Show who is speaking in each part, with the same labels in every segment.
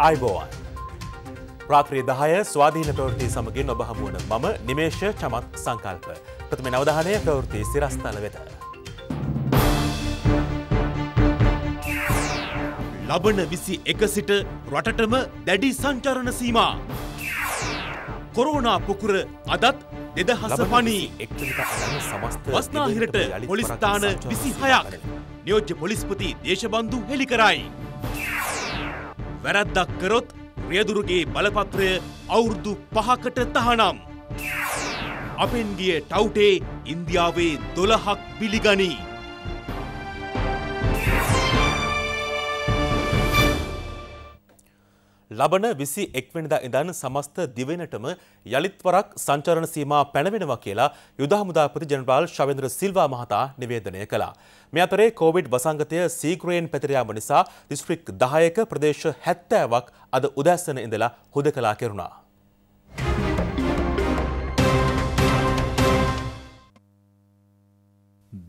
Speaker 1: අයිබෝවන්. රාත්‍රී දහය ස්වාධීන ප්‍රවෘති සමගින් ඔබ හමුවන මම නිමේෂ චමත් සංකල්ප. ප්‍රථම නවධානය ප්‍රවෘති සිරස්ථල වෙත. ලබන විසි එක සිට රටටම දැඩි සංචරණ සීමා. කොරෝනා පුකුර අදත් දෙදහස පනී වස්නාහිරට පොලිස්ථාන විසි හයක් නියෝජ්‍ය පොලිස්පති දේශබන්ධු හෙළි කරයි. වැරැද්දක් කරොත් රියදුරුගේ බලපත්‍රය අවුරුදු පහකට තහනම්. අපෙන්ගිය ටවුටේ ඉන්දියාවේ දොළහක් පිළිගනී. ලබන විසි එක්වෙනිදා ඉඳන් සමස්ත දිවෙනටම යළිත්වරක් සංචරණ සීමා පැනවෙනවා කියලා යුදහමුදාපති ජනරාල් ශවෙන්ද්‍ර සිල්වා මහතා නිවේදනය කළා. මේ අතරේ කෝවිඩ් වසංගතය සීග්‍රයෙන් පැතිරයාම නිසා දිස්ත්‍රික් දහයක ප්‍රදේශ හැත්තෑවක් අද උදැස්සන ඉඳලා හුද කලා කෙරුණා.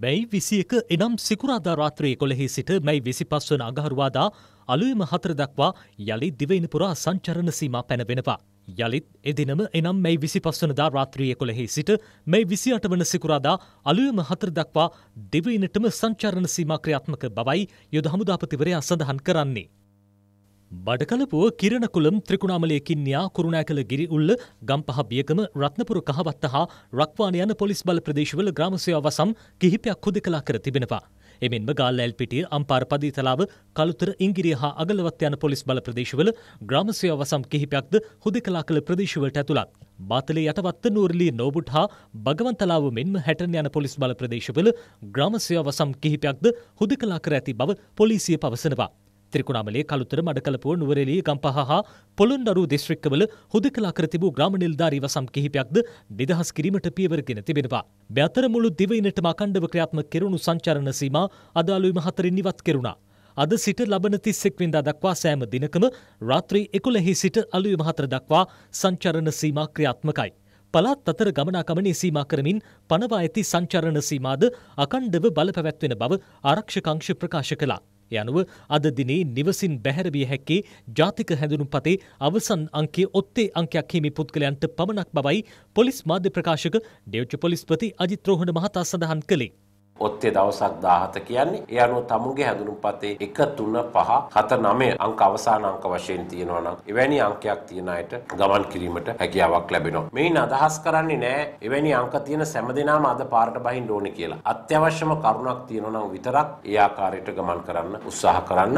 Speaker 2: මැයි විසියක එනම් සිකුරාධාරාත්‍රයේ කොළෙහි සිට මැයි විසි පස්වන අගහරුවාදා අලුයම හතර දක්වා යළි දිවයින පුරා සංචරණ සීමා පැනවෙනවා. යළිත් එදිනම එනම් මේ විසි පස්වනදා රාත්‍රිය කොළෙහි සිට මේ විසි අට වන සිකුරාදා අලුයම හතර දක්වා දෙවයිනටම සංචාරණ සීමක්‍රියාත්මක බවයි යොද හමුදාපතිවරයා සඳහන් කරන්නේ. බඩකලපුුව කිරණකුළම් ත්‍රිකුණාමලයකින්යා කුරුණෑ කළ ගිරි උල්ල ගම්පහ බියකම රත්නපුර කහවත්ත හා රක්වානයන පොලිස් බල ප්‍රදේශවල ග්‍රමසය අවසම් කිහිපයක් හොද කලා කර තිබෙනවා. එමෙන්ම ගාල්ල ඇල්පිටිය අම්පාර පදීතලාව කළුතර ඉංගිරිය හා අගලවත් යන පොලිස් බල ප්‍රදේශවල ග්‍රාම සේවසම් කිහිපයක්ද හුදකලා කළ ප්‍රදේශවලට ඇතුළත්. බාතලේ යටවත්ත නූර්ලී නෝබුට් හා භගවන්තලාව මෙන්ම හැටන යන පොලිස් බල ප්‍රදේශවල ග්‍රාම සේවසම් කිහිපයක්ද හුදකලා කර ඇති බව පොලිසිය පවසනවා. ತ್ರಿಕುಣಾಮಲೆ ಕಲುತರ ಮಡಕಲಪುವ ನುವರೆಲಿ ಗಂಪಹ හා පොළොන්නරු දිස්ත්‍රික්කවල හුදකලා කර තිබූ ග්‍රාමනිල්ධාරී වසම් කිහිපයක්ද නිදහස් කිරීමට පියවරගෙන තිබෙනවා. මෙතර මුළු දිවයිනටම අකණ්ඩව ක්‍රියාත්මක කෙරුණු සංචාරණ සීමා අදාළ වීම හතරෙන් ඉවත් කෙරුණා. අද සිට ලබන තිස්සෙක් වින්දා දක්වා සෑම දිනකම රාත්‍රී එකුලෙහි සිට අලුයම හතර දක්වා සංචරණ සීමා ක්‍රියාත්මකයි. පළාත් අතර ගමනාකමනේ සීමා කරමින් පනවා ඇති සංචරණ සීමාද අකණ්ඩව බලපැවැත්වෙන බව ආරක්ෂකංශ ප්‍රකාශ කළා. ඒ අනුව අද දිනේ නිවසින් බැහැරවිය හැක්කේ ජාතික හැඳුනුම්පතේ අවසන් අංකයේ ඔත්තේ අංකයක් හිමි පුද්ගලයන්ට පමණක් බවයි පොලිස් මාධ්‍ය ප්‍රකාශක ඩේව්ච පොලිස්පති අජිත් රෝහණ මහතා සඳහන් කළේ.
Speaker 1: ඔත්තේ දවසක් 17 කියන්නේ. ඒ අනුව තමුන්ගේ හැඳුනුම්පතේ 1 3 5 7 9 අංක අවසාන අංක වශයෙන් තියෙනවා නම් එවැනි අංකයක් තියෙන අයට ගමන් කිරීමට හැකියාවක් ලැබෙනවා. මේන් අදහස් කරන්නේ නෑ එවැනි අංක තියෙන සෑම අද පාරට බහින්න ඕනේ කියලා. අත්‍යවශ්‍යම කරුණක් තියෙනවා නම් විතරක් ඒ ආකාරයට ගමන් කරන්න උත්සාහ කරන්න.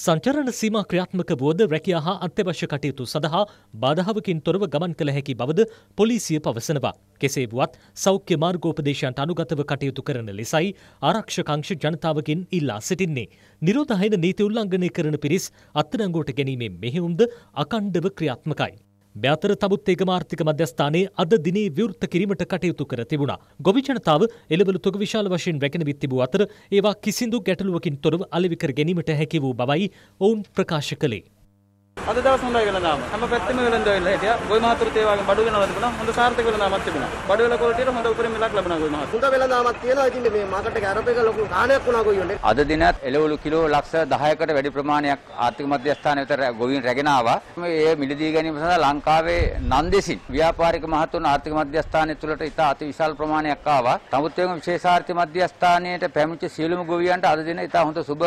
Speaker 2: සංචරණ සීම ක්‍රියාත්මක බෝධ රැකියා හා අත්‍යවශ්‍ය කටයුතු සඳහා බාධාවකින් තොරව ගමන් කළ හැකි බවද පොලිසිය පවසනවා. කෙසේ වුවත් සෞඛ්‍ය මාර්ගෝපදේශයන්ට අනුගතව කටයුතු කරන ලෙසයි ආරක්ෂකංශ ජනතාවකින් ඉල්ලා සිටින්නේ. නිරෝධ හයින නීති උල්ලංඝනය කරන පිරිස් අත්අඩංගුවට ගැනීමේ මෙහෙයුම්ද අකණ්ඩව ක්‍රියාත්මකයි. මෙතර තමුත් ඒක මාර්ථික මධ්‍යස්ථානයේ අද දිනේ විවෘත කිරීමට කටයුතු කර තිබුණා. ගොවි ජනතාව එළවලු තොග විශාල වශයෙන් වැකෙනවිත් තිබූ අතර ඒවා කිසිදු ගැටලුවකින් තොරව අලෙවි කර ගැනීමට හැකි වූ බවයි ඔවුන් ප්‍රකාශ කළේ.
Speaker 3: අද දවස් හොඳයි වෙලා නාම. හැම පැත්තෙම වෙලඳ වෙලා හිටියා. ගොවි මහතුරුත් ඒ වගේ බඩු වෙනවද කියලා හොඳ සාර්ථක වෙලා නාමක් තිබුණා. බඩු
Speaker 4: වෙලා කෝටියට හොඳ උපරිම ඉලක්ක ලැබුණා ගොවි මහතුරු. හොඳ වෙලා නාමක් තියෙනවා.
Speaker 3: ඉතින් මේ මාකට් එක අරපේක ලොකු ගාණයක් වුණා ගොවියන්ට. අද දිනත් එළවලු කිලෝ ලක්ෂ 10කට වැඩි ප්‍රමාණයක් ආර්ථික මධ්‍යස්ථාන වෙත ගොවීන් රැගෙන ආවා. මේ මිලදී ගැනීම සඳහා ලංකාවේ නන්දෙසින් ව්‍යාපාරික මහතුන් ආර්ථික මධ්‍යස්ථානය තුළට ඉතා අති විශාල ප්‍රමාණයක් ආවා. නමුත් එම විශේෂාර්ථික මධ්‍යස්ථානයට පැමිණිච්ච සියලුම ගොවියන්ට අද දින ඉතා හොඳ සුබ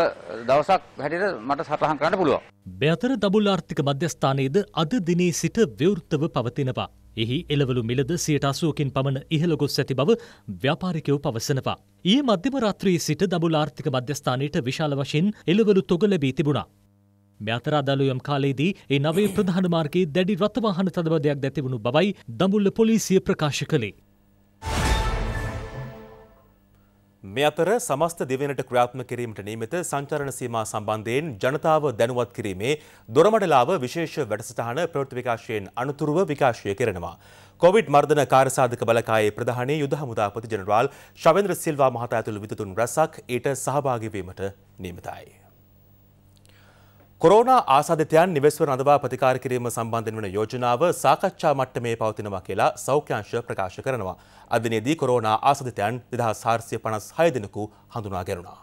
Speaker 3: දවසක් හැටියට මට සටහන් කරන්න පුළුවන්.
Speaker 2: බැතර දබුල් ආර්ථික මධ්‍යස්ථානයේද අද දිනේ සිට විවෘතව පවතිනවා. එහි එළවලු මිලද සියට අසුවකින් පමණ ඉහළ ගොස් ඇති බව ව්‍යාපාරිකයෝ පවසනවා. ඊයේ මධ්‍යම රාත්‍රියේ සිට දබුල් ආර්ථික මධ්‍යස්ථානයට විශාල වශයෙන් එළවලු තොග ලැබී තිබුණා. මෙතරාදලුයම් කාලයේදී ඒ නවේ ප්‍රධාන මාර්ගයේ දැඩි රථවාහන තදබදයක් දැතිවුණු බවයි දඹුල්ල පොලිසිය ප්‍රකාශ කළේ. මේ අතර සමස්ත දෙවෙනට
Speaker 1: ක්‍රියාත්ම කිරීමට නියමිත සංචරණ සීමා සම්බන්ධයෙන් ජනතාව දැනුවත් කිරීමේ දොරමඩලාව විශේෂ වැඩසටහන ප්‍රවෘත්ති විකාශයෙන් අනුතුරුව විකාශය කරනවා. කොවිඩ් මර්ධන කාර්යසාධක බලකායේ ප්‍රධානී යුද හමුදාපති ජනරාල් ශවෙන්ද්‍ර සිල්වා මහතා ඇතුළු විදුතුන් රැසක් ඊට සහභාගී වීමට නියමිතයි. කොරෝනා ආසාධිතයන් නිවෙස්වර රඳවා ප්‍රතිකාර කිරීම සම්බන්ධයෙන් වන යෝජනාව සාකච්ඡා මට්ටමේ පවතිනවා කියලා සෞඛ්‍යංශ ප්‍රකාශ කරනවා. අදිනේදී කොරෝනා ආසාධිතයන් 2456 දෙනෙකු හඳුනා ගැනුණා.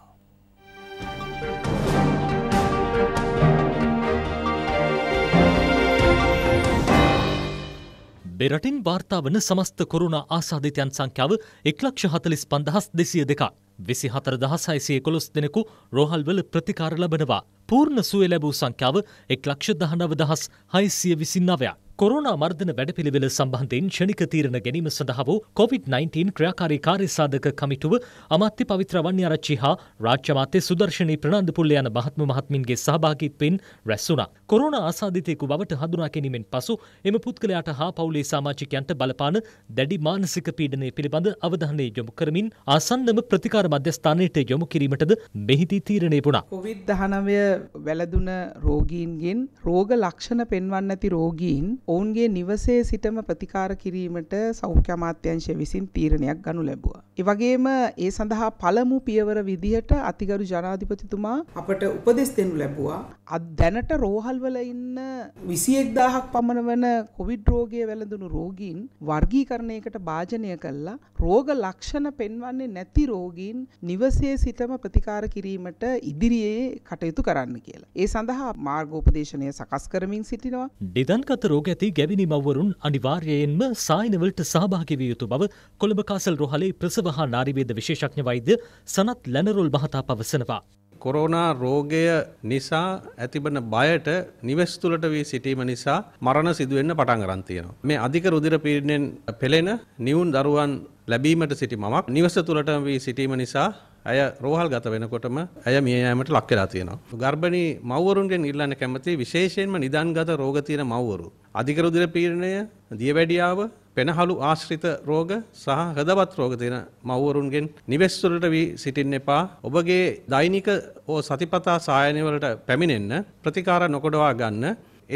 Speaker 2: එරටින් වාර්තාාවන සමස්ත කොරුණ ආසාධිතයන් සංඛ්‍යාව එක්ලක්ෂ හතලිස් පන්දහස් දෙසිය දෙකක්. විසි හතර දහසයිසය කොළොස් දෙනෙකු රෝහල්වල ප්‍රතිකාර ලබනවා. පූර්ණ සුවේ ලැබූ සංඛ්‍යාව එක්ලක්ෂ දහනව දහස් හයිසිය විසින්නවයක්. කොරුණා මර්ධන වැඩපිළිවෙල සම්බන්ධයෙන් ෂණික තීරණ ගැනීම සඳහා වූ COVID-19 ක්‍රියාකාරී කාර්යසාධක කමිටුව අමාත්‍ය පවිත්‍ර වන්‍යාරච්චි හා රාජ්‍ය අමාත්‍ය සුදර්ශනී ප්‍රනාන්දුපුල්ල යන මහත්ම මහත්මින්ගේ සහභාගීත්වයෙන් රැස් වුණා. කොරුණා ආසාදිතයෙකු බවට හඳුනා ගැනීමෙන් පසු එම පුද්ගලයාට හා පවුලේ සමාජිකයන්ට බලපාන දැඩි මානසික පීඩනය පිළිබඳ අවධානය යොමු කරමින් ආසන්නම ප්‍රතිකාර මධ්‍යස්ථානයට යොමු කිරීමටද මෙහිදී තීරණය වුණා.
Speaker 3: COVID-19 වැළඳුන රෝගීන්ගෙන් රෝග ලක්ෂණ පෙන්වන්නැති රෝගීන් ඔවුන්ගේ නිවසේ සිටම ප්‍රතිකාර කිරීමට සෞඛ්‍ය අමාත්‍යංශය විසින් තීරණයක් ගනු ලැබුවා. ඒ වගේම ඒ සඳහා පළමු පියවර විදිහට අතිගරු ජනාධිපතිතුමා අපට උපදෙස් දෙනු ලැබුවා. අද දැනට රෝහල්වල ඉන්න 21000ක් පමණ වන කොවිඩ් රෝගිය වැළඳුණු රෝගීන් වර්ගීකරණයකට භාජනය කළා. රෝග ලක්ෂණ පෙන්වන්නේ නැති රෝගීන් නිවසේ සිටම ප්‍රතිකාර කිරීමට ඉදිරියේ කටයුතු කරන්න කියලා. ඒ සඳහා මාර්ගෝපදේශනය සකස් කරමින් සිටිනවා.
Speaker 2: ඩිදන්ගත රෝග ඇති ගැවිනි මවරුන් අනිවාර්යයෙන්ම සායනවලට සහභාගිවිය යුතු බව කොළඹ කාසල් රොහලේ ප්‍රසවහා නාරිවේද විශේෂඥ වෛද්‍ය සනත් ලැනරොල් මහතා පවසනවා. කොරෝනා රෝගය නිසා ඇතිබන බයට නිවෙස් තුළට
Speaker 1: වී සිටීම නිසා මරණ සිදුවෙන්න පටන් ගන්න තියෙනවා. මේ අධික රුධිර පීඩනයෙන් පෙළෙන නිවුන් දරුවන් ලැබීමට සිටි මමක් නිවස තුළට වී සිටීම නිසා ඇය රෝහල් ගත වෙනකොටම ඇය මිය යෑමට ලක් වෙලා තියෙනවා. ගර්භණී මව්වරුන්ගෙන් ඉල්ලන්න කැමති විශේෂයෙන්ම නිදාන්ගත රෝග තියෙන මව්වරු. අධික රුධිර පීඩනය, දියවැඩියාව, පෙනහළු ආශ්‍රිත රෝග සහ හදවත් රෝග තියෙන මව්වරුන්ගෙන් නිවෙස්වලට වී සිටින්න එපා. ඔබගේ දෛනික හෝ සතිපතා සායනය වලට පැමිණෙන්න ප්‍රතිකාර නොකොඩවා ගන්න.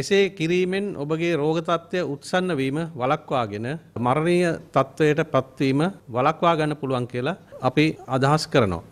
Speaker 1: එසේ කිරීමෙන් ඔබගේ රෝග තත්ත්වය උත්සන්න වීම වළක්වාගෙන මරණීය
Speaker 2: තත්ත්වයට පත්වීම වළක්වා ගන්න පුළුවන් කියලා අපි අදහස් කරනවා.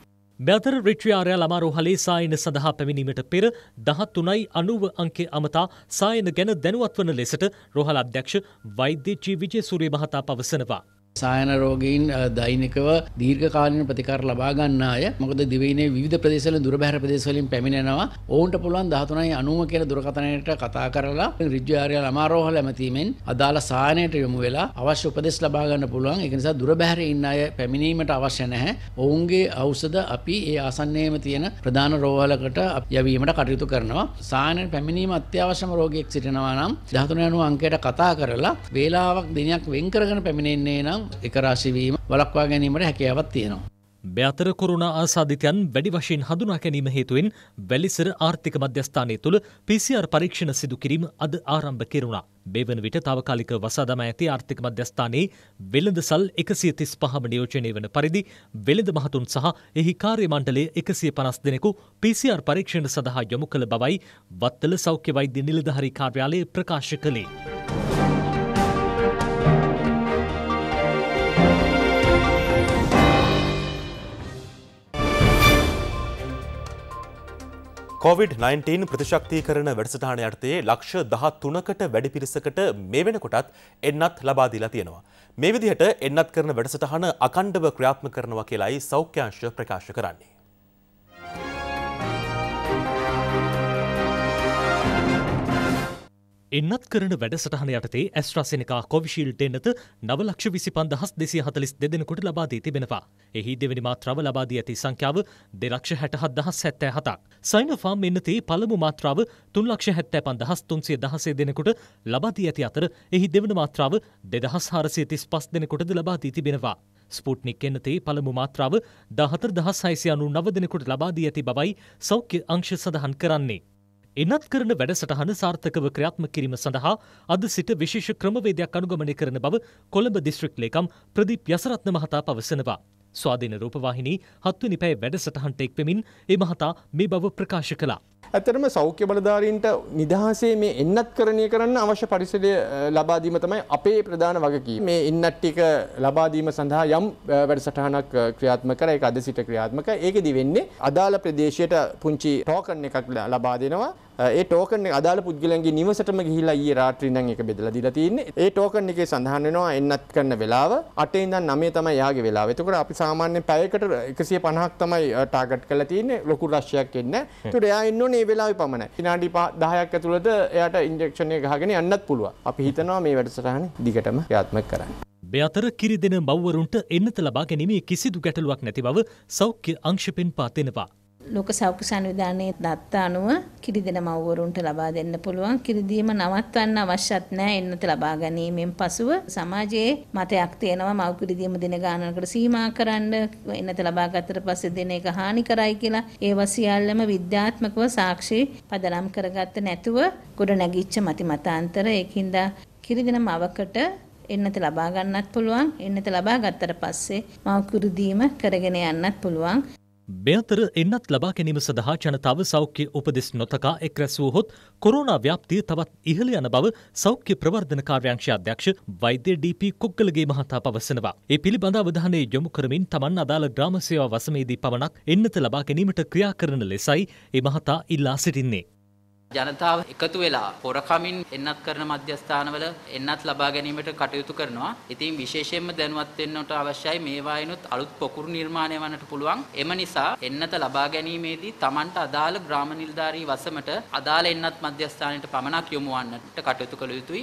Speaker 2: මෙතර රිට්‍රියාරයා ළමා රෝහලේ සායන සඳහා පැමිණීමට පෙර දහත් තුනයි අනුව අංකේ අමතා සායන ගැන දැනුවත් වන ලෙසට රෝහල අධ්‍යක්ෂ වෛද්‍ය ජී විජය සූරිය මහතා පවසනවා.
Speaker 3: සායන රෝගීන් දෛනිකව දීර්ඝකාලීන ප්‍රතිකාර ලබා ගන්න අය මොකද දිවයිනේ විවිධ ප්‍රදේශවල දුරබැහැර ප්‍රදේශවලින් පැමිණෙනවා ඔවුන්ට පුළුවන් 13.90 කියලා දුරකථනයට කතා කරලා ඍජු ආර්ය ළමාරෝහල ඇමතීමෙන් අදාළ සායනයට යොමු වෙලා අවශ්‍ය උපදෙස් ලබා ගන්න පුළුවන් ඒක නිසා දුරබැහැර ඉන්න අය පැමිණීමට අවශ්‍ය නැහැ ඔවුන්ගේ ඖෂධ අපි ඒ ආසන්නයේම තියෙන ප්‍රධාන රෝහලකට යැවීමට කටයුතු කරනවා සායනයට පැමිණීම අත්‍යවශ්‍යම රෝගියෙක් සිටිනවා නම් 13.90 අංකයට කතා කරලා වේලාවක් දිනයක් වෙන් කරගෙන පැමිණෙන්නේ නම් නම් එකරාශිවීම වලක්වා ගැනීමට හැකියාවත් තියෙනවා.
Speaker 2: බ්‍යතර කොරුණා ආසාධිතයන් වැඩි වශයෙන් හඳුනා ගැනීම හේතුවෙන් වැලිසර ආර්ථික මධ්‍යස්ථානය තුළ PCR පරීක්ෂණ සිදු කිරීම අද ආරම්භ කෙරුණා. බෙවන විට තාවකාලික වසාදම ඇති ආර්ථික මධ්‍යස්ථානයේ වෙළඳ සල් එකසිය තිස් පහම නියෝජනය වන පරිදි වෙළඳ මහතුන් සහ එහි කාර්ය මණ්ඩලය එකසිය පනස් දෙනෙකු PCR පරීක්ෂණ සඳහා යොමු කළ බවයි වත්තල සෞඛ්‍ය වෛද්‍ය නිලධහරි කාර්යාලය ප්‍රකාශ කළේ.
Speaker 1: COොVID-19 ප්‍රතිශක්තිකරන වැඩසටාන යටතයේ ලක්ෂ දහත් තුනකට වැඩි පිරිසකට මේ වෙන කොටත් එන්නත් ලබාදීලා තියෙනවා. මේ විදිහට එන්නත් කරන වැඩසටහන අකණ්ඩව ක්‍රියාත්ම කරනවා කියලායි සෞඛ්‍යංශ ප්‍රකාශ කරන්නේ.
Speaker 2: එන්නත් කරන වැඩසටහන යටතේ ඇස්ට්‍රසෙනකා කොවිශීල්ට එන්නත නවලක්ෂ විසි පන්දහස් දෙසි හතලිස් දෙදෙනකුට ලබාදී තිබෙනවා. එහි දෙවැනි මාත්‍රාව ලබාදී ඇති සංඛ්‍යාව දෙලක්ෂ හැටහත් දහස් හැත්තෑ හතක්. සයිනෆාම් එන්නතේ පළමු මාත්‍රාව තුන්ලක්ෂ හැත්තෑ පන්දහස් තුන්සිය දහසේ දෙනකුට ලබාදී ඇති අතර එහි දෙවන මාත්‍රාව දෙදහස් හාරසිය තිස් පස් දෙනකොටද ලබාදී තිබෙනවා. ස්පුට්නික් එන්නතේ පළමු මාත්‍රාව දහතර දහස් හයිසිය අනු නව දෙනකුට ලබාදී ඇති බවයි සෞඛ්‍ය අංශ සඳහන් කරන්නේ. එනත් කරන වැඩසටහන සාර්ථකව ක්‍රියාත්ම කිරීම සඳහා අද සිට විශේෂ ක්‍රමවේදයක් අනුගමනය කරන බව කොළඹ දිස්ත්‍රික් ලේකම් ප්‍රදීප් යසරත්න මහතා පවසනවා. ස්වාධීන රූපවාහිනී හත්වනි පැය වැඩසටහන්ට එක් පෙමින් ඒ මහතා මේ බව ප්‍රකාශ කළා.
Speaker 3: ඇතරම සෞඛ්‍ය බලධාරීන්ට නිදහසේ මේ එන්නත් කරණය කරන්න අවශ්‍ය පරිසරය ලබාදීම තමයි අපේ ප්‍රධාන වගකී මේ එන්නත් ටික ලබාදීම සඳහා යම් වැඩසටහනක් ක්‍රියාත්ම කර එක අද සිට ක්‍රියාත්මක ඒකෙදි වෙන්නේ අදාළ ප්‍රදේශයට පුංචි ටෝකන් එකක් ලබා දෙනවා ඒ ටෝකන් එක අදාළ පුද්ගලයන්ගේ නිවසටම ගිහිලා ඊයේ රාත්‍රියේ නම් ඒක බෙදලා දීලා තියෙන්නේ ඒ ටෝකන් එකේ සඳහන් වෙනවා එන්නත් කරන වෙලාව 8 ඉඳන් 9 තමයි යාගේ වෙලාව. එතකොට අපි සාමාන්‍යයෙන් පැයකට 150ක් තමයි ටාගට් කරලා තියෙන්නේ ලොකු රශ්යක් එන්නේ. ඒකට එයා ඉන්න ඕනේ මේ වෙලාවේ පමණයි. විනාඩි 10ක් ඇතුළත එයාට ඉන්ජෙක්ෂන් එක ගහගෙන යන්නත් පුළුවන්. අපි හිතනවා මේ වැඩසටහන දිගටම ක්‍රියාත්මක කරන්න.
Speaker 2: මෙතර කිරි දෙන මව්වරුන්ට එන්නත ලබා ගැනීමේ කිසිදු ගැටලුවක් නැති බව සෞඛ්‍ය අංශපෙන් පාතෙනවා.
Speaker 3: ලෝක සෞඛ්‍ය සංවිධානයේ දත්ත අනුව කිරිදෙන මව්වරුන්ට ලබා දෙන්න පුළුවන්. කිරිදීම නවත්වන්න අවශ්‍යත් නැහැ. එන්නත ලබා ගැනීමෙන් පසුව සමාජයේ මතයක් තියෙනවා මව් කිරිදීම දින ගණනකට සීමා කරන්න එන්නත ලබා ගත්තට පස්සේ දෙන එක හානි කරයි කියලා ඒවා සියල්ලම විද්‍යාත්මකව සාක්ෂි පදනම් කරගත්ත නැතුව ගොඩ නැගිච්ච මති මතාන්තර ඒකින්ද කිරිදෙන මවකට එන්නත ලබා ගන්නත් පුළුවන් එන්නත ලබා ගත්තට පස්සේ මව කිරිදීම කරගෙන යන්නත් පුළුවන්
Speaker 2: මෙතර එන්නත් ලබා ගැනීම සඳහා ජනතාව සෞඛ්‍ය උපදෙස් නොතකා එක් රැස්වූ හොත් කොරෝනා ව්‍යාප්තිය තවත් ඉහළ යන බව සෞඛ්‍ය ප්‍රවර්ධන කාර්යාංශය අධ්‍යක්ෂ වෛද්‍ය ඩී.පී. කොක්කලගේ මහතා පවසනවා. ඒ පිළිබඳ අවධානය යොමු කරමින් Taman අදාළ ග්‍රාම සේවා වසමේදී පමණක් එන්නත ලබා ගැනීමට ක්‍රියා කරන ලෙසයි ඒ මහතා ඉල්ලා සිටින්නේ.
Speaker 3: ජනතාව එකතු වෙලා හොරකමින් එන්නත් කරන මධ්‍යස්ථානවල එන්නත් ලබා ගැනීමට කටයුතු කරනවා. ඉතින් විශේෂයෙන්ම දැනුවත් වෙන්නට අවශ්‍යයි මේවායිනුත් අලුත් පොකුරු නිර්මාණය වන්නට පුළුවන්. එම නිසා එන්නත ලබා ගැනීමේදී Tamanට අදාළ ග්‍රාම නිලධාරී වසමට අදාළ එන්නත් මධ්‍යස්ථානයට පමණක් යොමු වන්නට කටයුතු කළ යුතුයි.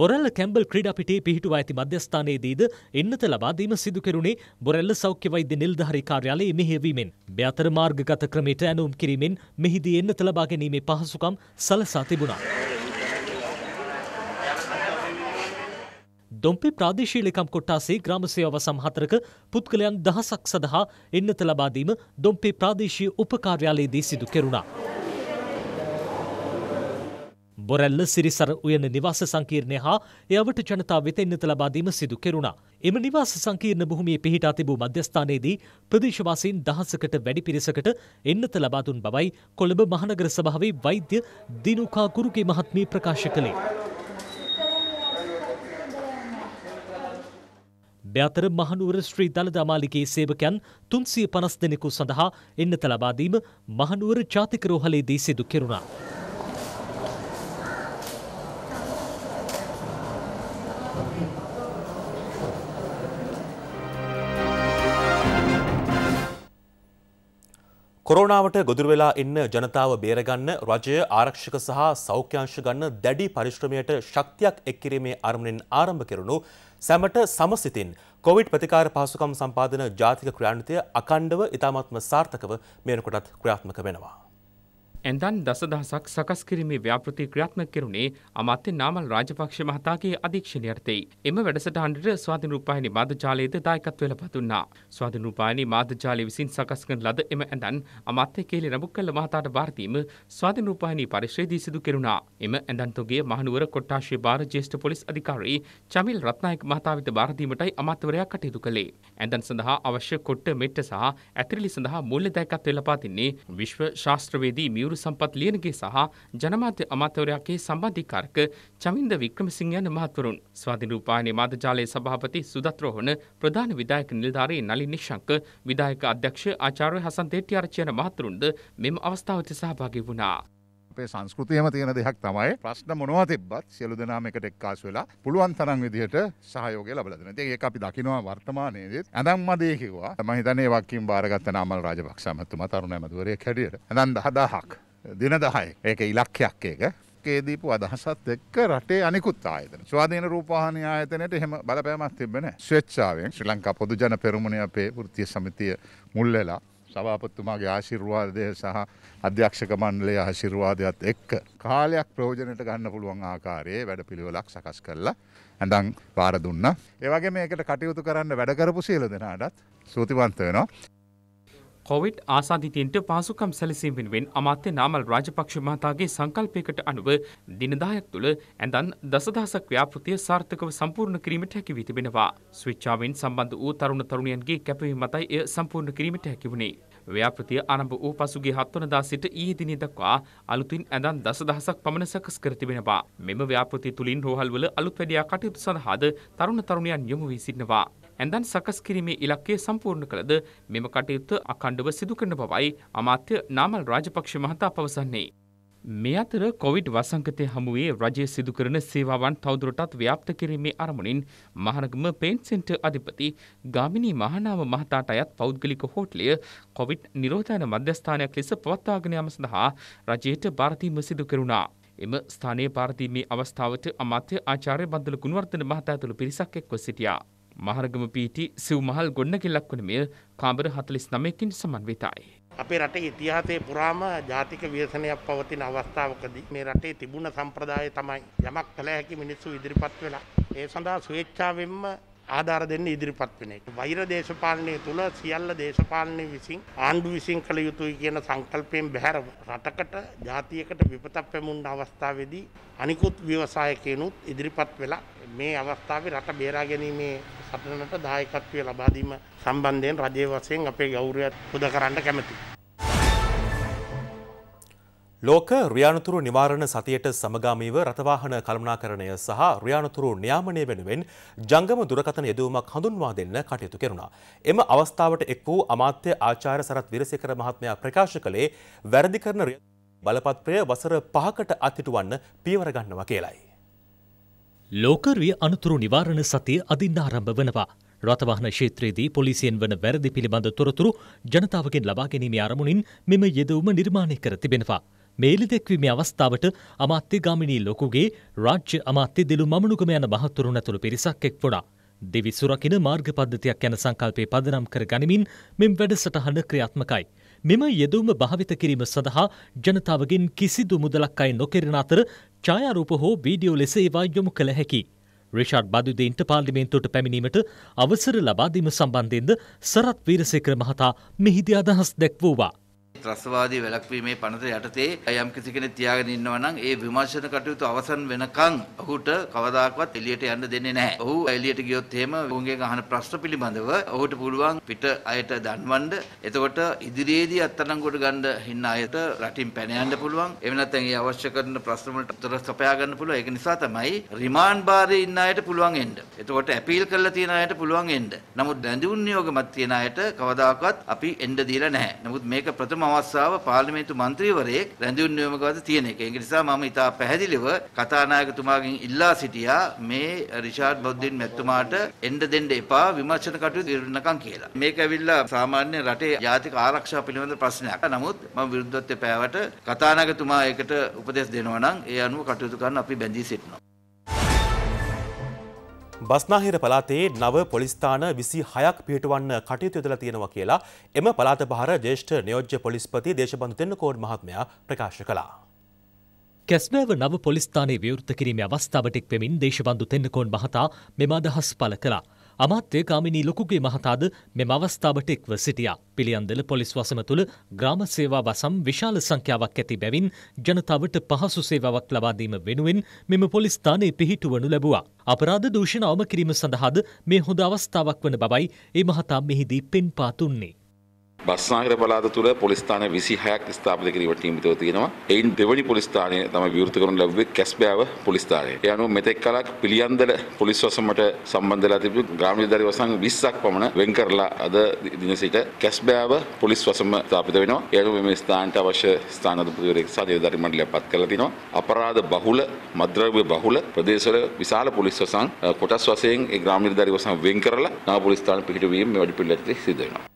Speaker 2: බොරල්ල කැම්බල් ක්‍රීඩා පිටේ පිහිටුවා ඇති මධ්‍යස්ථානයේදීද එන්නත ලබා දීම සිදු කෙරුණේ බොරැල්ල සෞඛ්‍ය වෛද්‍ය නිලධාරී කාර්යාලයේ මෙහෙයවීමෙන් බ්‍යාතර මාර්ගගත ක්‍රමයට ඇනුම් කිරීමෙන් මෙහිදී එන්නත ලබා ගැනීමේ පහසුකම් සලසා තිබුණා. දොම්පි ප්‍රාදේශීලකම් කොට්ටාසේ ග්‍රාම සේවාව සම්හතරක පුද්ගලයන් දහසක් සඳහා එන්නත ලබා දීම දොම්පි ප්‍රාදේශීය උපකාර්යාලයේදී සිදු කෙරුණා. බොරැල්ල සිරිසර උයන නිවාස සංකීර්ණය හා එයාවට ජනතා වෙත එන්නත ලබාදීම සිදු කෙරුණා. එම නිවාස සංකීර්ණ භූමියේ පිහිටා තිබූ මධ්‍යස්ථානයේදී ප්‍රදේශවාසීන් දහසකට වැඩි පිරිසකට එන්නත ලබා දුන් බවයි කොළඹ මහනගර සභාවේ වෛද්‍ය දිනුකා කුරුගේ මහත්මිය ප්‍රකාශ කළේ. බ්‍යාතර මහනුවර ශ්‍රී දළදා මාලිකයේ සේවකයන් තුන්සිය පනස් දෙනෙකු සඳහා එන්නත ලබාදීම මහනුවර ජාතික රෝහලේදී සිදු කෙරුණා.
Speaker 1: කොරෝනාවට ගොදුර වෙලා ඉන්න ජනතාව බේරගන්න රජය ආරක්ෂක සහ සෞඛ්‍යංශ ගන්න දැඩි පරිශ්‍රමයට ශක්තියක් එක් කිරීමේ අරමුණෙන් ආරම්භ කෙරුණු සැමට සමසිතින් කොවිඩ් ප්‍රතිකාර පහසුකම් සම්පාදන ජාතික ක්‍රියාන්විතය අඛණ්ඩව ඉතාමත්ම සාර්ථකව
Speaker 3: මේනකොටත් ක්‍රියාත්මක වෙනවා. ඇඳන් දසදහසක් සකස් කිරීමේ ව්‍යාපෘති ක්‍රියාත්මක කෙරුණේ අමාත්‍ය නාමල් රාජපක්ෂ මහතාගේ අධීක්ෂණය යටතේ. එම වැඩසටහනට ස්වාධීන රූපවාහිනී මාධ්‍යාලයේද දායකත්ව ලබා ස්වාධීන රූපවාහිනී මාධ්‍යාලය විසින් සකස් කරන ලද එම ඇඳන් අමාත්‍ය කේලි රඹුක්කල්ල මහතාට බාර දීම ස්වාධීන රූපවාහිනී පරිශ්‍රයේදී සිදු කෙරුණා. එම ඇඳන් තොගේ මහනුවර කොට්ටාශය භාර ජ්‍යෙෂ්ඨ පොලිස් අධිකාරී චමිල් රත්නායක මහතා වෙත බාර දීමටයි අමාත්‍යවරයා කටයුතු කළේ. ඇඳන් සඳහා අවශ්‍ය කොට්ට මෙට්ට සහ ඇතිරිලි සඳහා මූල්‍ය දායකත්වය ලබා දෙන්නේ විශ්ව ශාස්ත්‍රවේදී මියුරු ගුරු සම්පත් ලියනගේ සහ ජනමාධ්‍ය අමාත්‍යවරයාගේ සම්බන්ධිකාරක චමින්ද වික්‍රමසිංහ යන මහත්වරුන් ස්වාධීන රූපවාහිනී මාධ්‍යජාලයේ සභාපති සුදත් රෝහණ ප්‍රධාන විධායක නිලධාරී නලින් නිශංක විධායක අධ්‍යක්ෂ ආචාර්ය හසන් තෙට්ටිආරච්චි යන
Speaker 4: මහත්වරුන්ද මෙම අවස්ථාවට සහභාගී වුණා. අපේ සංස්කෘතියම තියෙන දෙයක් තමයි ප්‍රශ්න මොනවා තිබ්බත් සියලු දෙනාම එකට එක්කාසු වෙලා පුළුවන් තරම් විදිහට සහයෝගය ලබා දෙනවා. ඉතින් ඒක අපි දකිනවා වර්තමානයේදී. ඇඳන් මදේ කිව්වා. මම හිතන්නේ වක්කින් බාරගත්ත නාමල් රාජපක්ෂ මහත්මයා තරුණ ඇමතිවරයෙක් හැටියට. ඇඳන් 10000ක් දින දහයි ඒක ඉලක්කයක් ඒක ඒදීපු අදහසත් එක්ක රටේ අනිකුත් ආයතන ස්වාධීන රූපවාහන ආයතනයට එහෙම බලපෑමක් තිබෙන ස්වේච්ඡාවෙන් ශ්‍රී ලංකා පොදු ජන පෙරමුණේ අපේ වෘත්තීය සමිතිය මුල් වෙලා සභාපතිතුමාගේ ආශිර්වාදය සහ අධ්‍යක්ෂක මණ්ඩලයේ ආශිර්වාදයත් එක්ක කාලයක් ප්‍රයෝජනට ගන්න පුළුවන් ආකාරයේ වැඩපිළිවෙලක් සකස් කරලා ඇඳන් පාර දුන්නා. ඒ වගේම මේකට කටයුතු කරන්න වැඩ කරපු සියලු දෙනාටත් ස්තුතිවන්ත වෙනවා.
Speaker 3: කොවිඩ් ආසාධිතයන්ට පාසුකම් සැලසීම වෙනුවෙන් අමාත්‍ය නාමල් රාජපක්ෂ මහතාගේ සංකල්පයකට අනුව දිනදායක් තුළ ඇඳන් දසදහසක් ව්‍යාපෘතිය සාර්ථකව සම්පූර්ණ කිරීමට හැකි වී තිබෙනවා. ස්විච්චාවෙන් සම්බන්ධ වූ තරුණ තරුණියන්ගේ කැපවීම මතයි එය සම්පූර්ණ කිරීමට හැකි වුණේ. ව්‍යාපෘතිය ආරම්භ වූ පසුගිය හත්වනදා සිට ඊයේ දිනේ දක්වා අලුතින් ඇඳන් දසදහසක් පමණ සකස් කර තිබෙනවා. මෙම ව්‍යාපෘතිය තුලින් රෝහල්වල අලුත් වැඩියා කටයුතු සඳහාද තරුණ තරුණියන් යොමු වී සිටිනවා. ඇඳන් සකස් කිරීමේ ඉලක්කය සම්පූර්ණ කළද මෙම කටයුත්ත අකණ්ඩව සිදු කරන බවයි අමාත්‍ය නාමල් රාජපක්ෂ මහතා පවසන්නේ. මේ අතර කොවිඩ් වසංකතය හමුවේ රජය සිදුකරන සේවාවන් තවදුරටත් ව්‍යාප්ත කිරීමේ අරමුණින් මහනගම පේන්සෙන්ට අධිපති ගාමිණී මහනාව මහතාට අයත් පෞද්ගලික හෝටලය කොවිඩ් නිරෝධයන මධ්‍යස්ථානයක් ලෙස පවත්වාගෙන යාම සඳහා රජයට භාරතීම සිදු කරුණා. එම ස්ථානයේ පාරදීමේ අවස්ථාවට අමාත්‍ය ආචාර්ය බන්දල ගුණවර්ධන මහතා ඇතුළු පිරිසක් එක්ව සිටියා. මහරගම පීටි සිව් මහල් ගොන්න කෙල්ලක් වන මෙල් කාමර හතලිස් නමයකින් සමන් වෙතයි.
Speaker 1: අපේ රටේ ඉතිහාසයේ පුරාම ජාතික ව්‍යසනයක් පවතින අවස්ථාවකදී මේ රටේ තිබුණ සම්ප්‍රදාය තමයි යමක් කළ හැකි මිනිස්සු ඉදිරිපත් වෙලා ඒ සඳහා ස්වේච්ඡාවෙන්ම ආධාර දෙන්න ඉදිරිපත් වෙන එක. වෛර දේශපාලනය තුළ සියල්ල දේශපාලනය විසින් ආණ්ඩු විසින් කළ යුතුයි කියන සංකල්පයෙන් බැහැර රටකට ජාතියකට විපතක් පැමුණු අවස්ථාවේදී අනිකුත් ව්‍යවසායකයනුත් ඉදිරිපත් වෙලා මේ අවස්ථාවේ රට බේරා ගැනීමේ සටනට දායකත්වය ලබා දීම සම්බන්ධයෙන් රජයේ වශයෙන් අපේ ගෞරවයත් පුද කරන්න කැමැතියි. ලෝක රියානතුරු නිවාරණ සතියට සමගාමීව රථවාහන කළමනාකරණය සහ රියානතුරු න්‍යාමනය වෙනුවෙන් ජංගම දුරකථන යෙදවීමක් හඳුන්වා දෙන්න කටයුතු කෙරුණා. එම අවස්ථාවට එක් වූ අමාත්‍ය ආචාර්ය සරත් විරසේකර මහත්මයා ප්‍රකාශ කළේ වැරදි කරන බලපත්‍රය වසර පහකට අත්හිටුවන්න පියවර ගන්නවා
Speaker 2: කියලයි. ලෝකරිය අනතුරු නිවාරණ සතිය අදින්න ආරම්භ වෙනවා. රථවාහන ක්ෂේත්‍රයේදී පොලිසියෙන් වන වැරදි පිළිබඳ තොරතුරු ජනතාවගෙන් ලබා ගැනීමේ අරමුණින් මෙම යෙදවුම නිර්මාණය කර තිබෙනවා. මේලි දැක්වීමේ අවස්ථාවට අමාත්‍ය ගාමිණී ලොකුගේ රාජ්‍ය අමාත්‍ය දෙලු මමනුගම යන මහතුරුන් ඇතුළු පිරිසක් එක් වුණා. දෙවි සුරකින මාර්ග පද්ධතියක් යන සංකල්පය පදනම් කර ගනිමින් මෙම වැඩසටහන ක්‍රියාත්මකයි. මෙම යෙදවම භාවිත කිරීම සඳහා ජනතාවගෙන් කිසිදු මුදලක් අයි නොකෙරෙන අතර ඡායාරූප හෝ වීඩියෝ ලෙස ඒවා යොමු කළ හැකි. රිෂාඩ් බදුදීන්ට පාර්ලිමේන්තුවට පැමිණීමට අවසර ලබාදීම සම්බන්ධයෙන්ද සරත් වීරසේකර මහතා මෙහිදී අදහස් දැක්වූවා.
Speaker 4: ත්‍රස්වාදී වැළැක්වීමේ පනත යටතේ යම් කිසි කෙනෙක් තියාගෙන ඉන්නවා නම් ඒ විමර්ශන කටයුතු අවසන් වෙනකන් ඔහුට කවදාකවත් එළියට යන්න දෙන්නේ නැහැ. ඔහු එළියට ගියොත් එහෙම ඔවුන්ගෙන් අහන ප්‍රශ්න පිළිබඳව ඔහුට පුළුවන් පිට අයට දන්වන්න. එතකොට ඉදිරියේදී අත්අඩංගුවට ගන්න ඉන්න අයට රටින් පැන යන්න පුළුවන්. එහෙම නැත්නම් ඒ අවශ්‍ය කරන ප්‍රශ්න වලට උත්තර සපයා ගන්න පුළුවන්. ඒක නිසා තමයි රිමාන්ඩ් බාරේ ඉන්න අයට පුළුවන් එන්න. එතකොට ඇපීල් කරලා තියෙන අයට පුළුවන් එන්න. නමුත් දැඳුම් නියෝගමත් තියෙන අයට කවදාකවත් අපි එන්න දීලා නැහැ. නමුත් මේක ප්‍රථම ප්‍රථම අවස්ථාව පාර්ලිමේන්තු මන්ත්‍රීවරයෙක් රැඳවුම් නියමකවද තියෙන එක. ඒක නිසා මම ඉතා පැහැදිලිව කතානායකතුමාගෙන් ඉල්ලා සිටියා මේ රිෂාඩ් බොද්දින් මැතිතුමාට එන්න දෙන්න එපා විමර්ශන කටයුතු ඉවරනකම් කියලා. මේක ඇවිල්ලා සාමාන්‍ය රටේ ජාතික ආරක්ෂාව පිළිබඳ ප්‍රශ්නයක්. නමුත් මම විරුද්ධත්වයේ පෑවට කතානායකතුමා ඒකට උපදෙස් දෙනවා නම් ඒ අනුව කටයුතු කරන්න අපි බැඳී සිටිනවා.
Speaker 1: බස්නාහිර පලාතයේ නව පොලිස්ථාන විසි හයක් පිටුවන්න කටයුතු යොදලා තියෙනවා කියලා එම පලාත භාර ජේෂ්ඨ නියෝජ්‍ය පොලිස්පති
Speaker 2: දේශබන්ධු තෙන්නකෝන් මහත්මයා ප්‍රකාශ කළා. කැස්නෑව නව පොලිස්ථානයේ විවෘත කිරීමේ අවස්ථාවට එක්වෙමින් දේශබන්ධු තෙන්නකෝන් මහතා මෙම අදහස් පළ කළා. අමාත්‍ය කාමිනී ලොකුගේ මහතාද මෙම අවස්ථාවට එක්ව සිටියා. පිළියන්දල පොලිස් වසම තුළ ග්‍රාම සේවා වසම් විශාල සංඛ්‍යාවක් ඇති බැවින් ජනතාවට පහසු සේවාවක් ලබාදීම වෙනුවෙන් මෙම පොලිස් ස්ථානයේ පිහිටුවනු ලැබුවා. අපරාධ දූෂණ අවම කිරීම සඳහාද මේ හොඳ අවස්ථාවක් වන බවයි ඒ මහතා මෙහිදී පෙන්පා දුන්නේ.
Speaker 4: බස්නාහිර පළාත තුළ පොලිස් ස්ථාන 26ක් ස්ථාපිත කිරීමට නියමිතව තියෙනවා. එයින් දෙවැනි පොලිස් ස්ථානය තමයි විවෘත කරනු ලැබුවේ කැස්බෑව පොලිස් ස්ථානය. ඒ අනුව මෙතෙක් කලක් පිළියන්දල පොලිස් වසමට සම්බන්ධ වෙලා තිබු ග්‍රාම නිලධාරි වසම් 20ක් පමණ වෙන් කරලා අද දින සිට කැස්බෑව පොලිස් වසම ස්ථාපිත වෙනවා. ඒ අනුව මේ ස්ථානට අවශ්‍ය ස්ථාන අධිපතිවරයෙක් සහ නිලධාරි මණ්ඩලයක් පත් කරලා තිනවා. අපරාධ බහුල, මද්‍රව්‍ය බහුල ප්‍රදේශවල විශාල පොලිස් වසම් කොටස් වශයෙන් ඒ ග්‍රාම නිලධාරි වසම් වෙන් කරලා නා පොලිස් ස්ථාන පිහිටුවීම මේ වැඩපිළිවෙලට සිදු වෙනවා.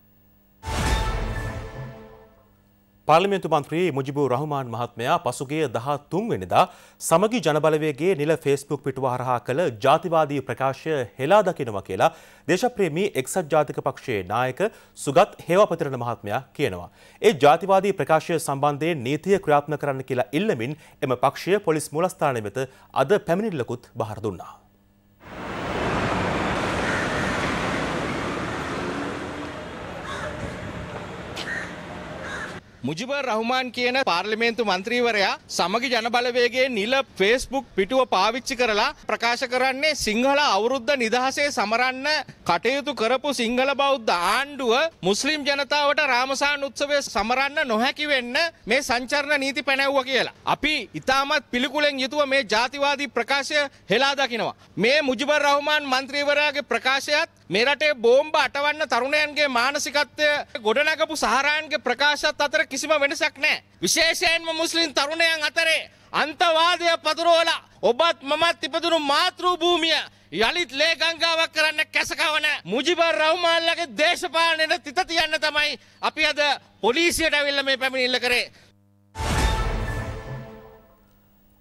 Speaker 1: පාර්ලිමේන්තු මන්ත්‍රී මුජිබුර් රහමාන් මහත්මයා පසුගිය 13 වෙනිදා සමගි ජනබලවේගයේ නිල Facebook පිටුව හරහා කළ ජාතිවාදී ප්‍රකාශය හෙලා දකිනවා කියලා දේශප්‍රේමී එක්සත් ජාතික පක්ෂයේ නායක සුගත් හේවාපතිරණ මහත්මයා කියනවා. ඒ ජාතිවාදී ප්‍රකාශය සම්බන්ධයෙන් නීතිය ක්‍රියාත්මක කරන්න කියලා ඉල්ලමින් එම පක්ෂය පොලිස් මූලස්ථානය වෙත අද පැමිණිල්ලකුත් බහර දුන්නා.
Speaker 3: මුජිබර් රහමාන් කියන පාර්ලිමේන්තු මන්ත්‍රීවරයා සමග ජනබලවේගේ නිල ෆේස්බුක් පිටුව පාවිච්චි කරලා ප්‍රකාශ කරන්නේ සිංහල අවුරුද්ධ නිදහසේ සමරන්න කටයුතු කරපු සිංහල බෞද්ධ ආණ්ඩුව මුස්ලිම් ජනතාවට රාමසාන් උත්සවය සමරන්න නොහැකි වෙන්න මේ සංචරණ නීති පැනැව්ව කියලා. අපි ඉතාමත් පිළිකුලෙන් යුතුව මේ ජාතිවාදී ප්‍රකාශය හෙලා දකිනවා. මේ මුජිබර් රහමාන් මන්ත්‍රීවරයාගේ ප්‍රකාශයත් මෙරටේ බෝම්බ අටවන්න තරුණයන්ගේ මානසිකත්වය ගොඩනගපු සහරයන්ගේ ප්‍රකාශත් අතර කිසිම වෙනසක් නෑ. විශේෂයෙන්ම මුස්ලිම් තරුණයන් අතරේ අන්තවාදය පතුරෝල ඔබත් මමත් ඉපදුණු මාතෘ භූමිය යළිත් ලේ ගංගාවක් කරන්න කැසකවන මුජිබර් රව්මාල්ලගේ දේශපාලනයට තිත තියන්න තමයි අපි අද පොලිසියට ඇවිල්ලා මේ පැමිණිල්ල කරේ.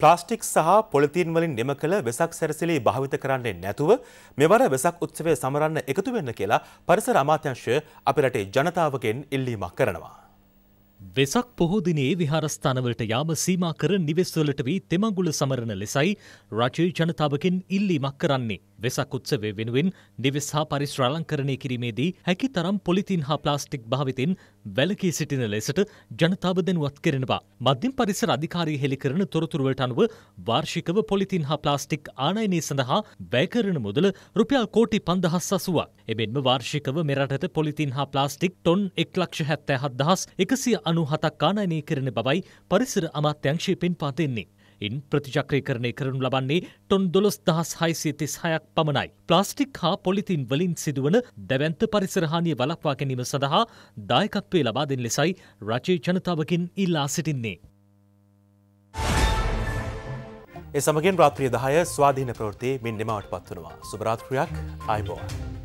Speaker 1: ප්ලාස්ටික් සහ පොලිතීන් වලින් නිම කළ වෙසක් සැරසිලි භාවිත කරන්නේ නැතුව මෙවර වෙසක් උත්සවය සමරන්න එකතු
Speaker 2: වෙන්න කියලා පරිසර අමාත්‍යංශය අප රටේ ජනතාවගෙන් ඉල්ලීමක් කරනවා. වෙසක් පොහෝ දිනේ විහාරස්ථානවලට යාම සීමා කර නිවෙස්වලට වී තෙමඟුල සමරන ලෙසයි රජයේ ජනතාවගෙන් ඉල්ලීමක් කරන්නේ. වෙසක් උත්සවය වෙනුවෙන් නිවෙස් හා පරිසර අලංකරණය කිරීමේදී හැකි තරම් පොලිතින් හා ප්ලාස්ටික් භාවිතෙන් වැළකී සිටින ලෙසට ජනතාව දැනුවත් කරනවා. මධ්‍යම පරිසර අධිකාරී හෙළි කරන තොරතුරුවලට අනුව වාර්ෂිකව පොලිතින් හා ප්ලාස්ටික් ආනයනය සඳහා වැය කරන මුදල රුපියල් කෝටි 5080ක්. එමෙන්ම වාර්ෂිකව මෙරටට පොලිතින් හා ප්ලාස්ටික් ටොන් 177197 ආනයනය කරන බවයි පරිසර අමාත්‍යංශය පෙන්වා දෙන්නේ. ඉන් ප්‍රතිචක්‍රයකරණය කරනු ලබන්නේ ටොන් දොළොස් දහස් හයිසිය තිස් හයක් පමණයි. ප්ලාස්ටික් හා පොලිතින් වලින් සිදුවන දැවන්ත පරිසරහානිය වලක්වා ගැනීම සඳහා දායකත්වය ලබා දෙන ලෙසයි රජයේ ජනතාවකින් ඉල්ලා සිටින්නේ. ඒ සමගින්
Speaker 1: රාත්‍රිය දහය ස්වාධීන ප්‍රවෘත්ති මින් නිමවට පත්වනවා. සුභරාත්‍රියක් අයිබෝවන්.